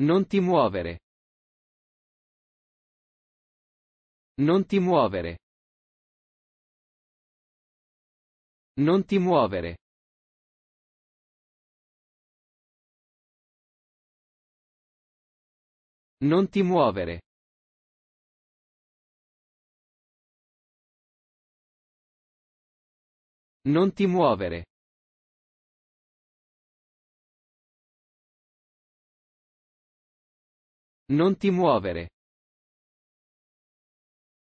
Non ti muovere. Non ti muovere. Non ti muovere. Non ti muovere. Non ti muovere. Non ti muovere.